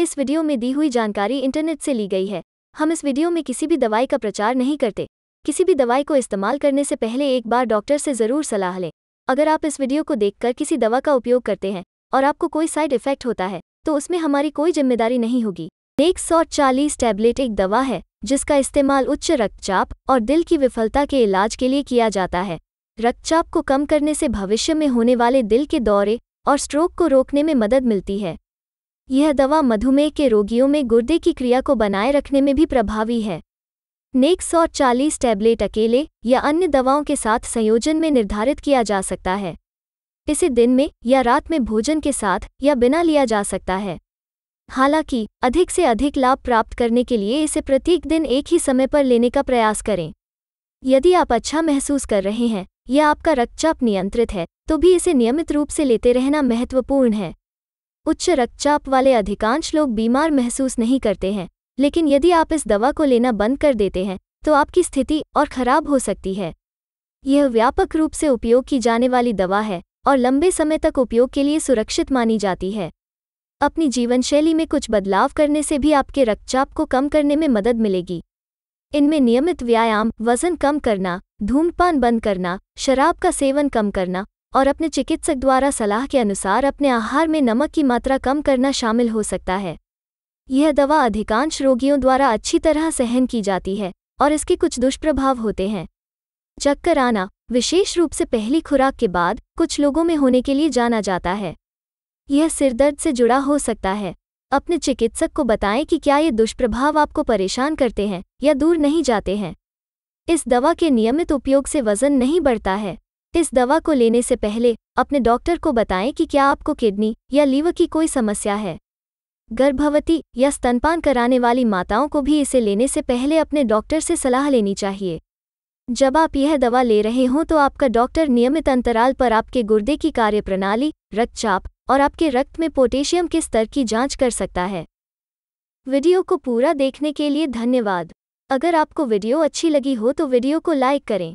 इस वीडियो में दी हुई जानकारी इंटरनेट से ली गई है हम इस वीडियो में किसी भी दवाई का प्रचार नहीं करते किसी भी दवाई को इस्तेमाल करने से पहले एक बार डॉक्टर से ज़रूर सलाह लें अगर आप इस वीडियो को देखकर किसी दवा का उपयोग करते हैं और आपको कोई साइड इफेक्ट होता है तो उसमें हमारी कोई जिम्मेदारी नहीं होगी एक सौ चालीस टैबलेट एक दवा है जिसका इस्तेमाल उच्च रक्तचाप और दिल की विफलता के इलाज के लिए किया जाता है रक्तचाप को कम करने से भविष्य में होने वाले दिल के दौरे और स्ट्रोक को रोकने में मदद मिलती है यह दवा मधुमेह के रोगियों में गुर्दे की क्रिया को बनाए रखने में भी प्रभावी है नेक चालीस टैबलेट अकेले या अन्य दवाओं के साथ संयोजन में निर्धारित किया जा सकता है इसे दिन में या रात में भोजन के साथ या बिना लिया जा सकता है हालांकि अधिक से अधिक लाभ प्राप्त करने के लिए इसे प्रत्येक दिन एक ही समय पर लेने का प्रयास करें यदि आप अच्छा महसूस कर रहे हैं या आपका रक्तचाप नियंत्रित है तो भी इसे नियमित रूप से लेते रहना महत्वपूर्ण है उच्च रक्तचाप वाले अधिकांश लोग बीमार महसूस नहीं करते हैं लेकिन यदि आप इस दवा को लेना बंद कर देते हैं तो आपकी स्थिति और खराब हो सकती है यह व्यापक रूप से उपयोग की जाने वाली दवा है और लंबे समय तक उपयोग के लिए सुरक्षित मानी जाती है अपनी जीवनशैली में कुछ बदलाव करने से भी आपके रक्तचाप को कम करने में मदद मिलेगी इनमें नियमित व्यायाम वजन कम करना धूमपान बंद करना शराब का सेवन कम करना और अपने चिकित्सक द्वारा सलाह के अनुसार अपने आहार में नमक की मात्रा कम करना शामिल हो सकता है यह दवा अधिकांश रोगियों द्वारा अच्छी तरह सहन की जाती है और इसके कुछ दुष्प्रभाव होते हैं चक्कर आना विशेष रूप से पहली खुराक के बाद कुछ लोगों में होने के लिए जाना जाता है यह सिरदर्द से जुड़ा हो सकता है अपने चिकित्सक को बताएं कि क्या ये दुष्प्रभाव आपको परेशान करते हैं या दूर नहीं जाते हैं इस दवा के नियमित उपयोग से वजन नहीं बढ़ता है इस दवा को लेने से पहले अपने डॉक्टर को बताएं कि क्या आपको किडनी या लीवर की कोई समस्या है गर्भवती या स्तनपान कराने वाली माताओं को भी इसे लेने से पहले अपने डॉक्टर से सलाह लेनी चाहिए जब आप यह दवा ले रहे हों तो आपका डॉक्टर नियमित अंतराल पर आपके गुर्दे की कार्यप्रणाली रक्तचाप और आपके रक्त में पोटेशियम के स्तर की जांच कर सकता है वीडियो को पूरा देखने के लिए धन्यवाद अगर आपको वीडियो अच्छी लगी हो तो वीडियो को लाइक करें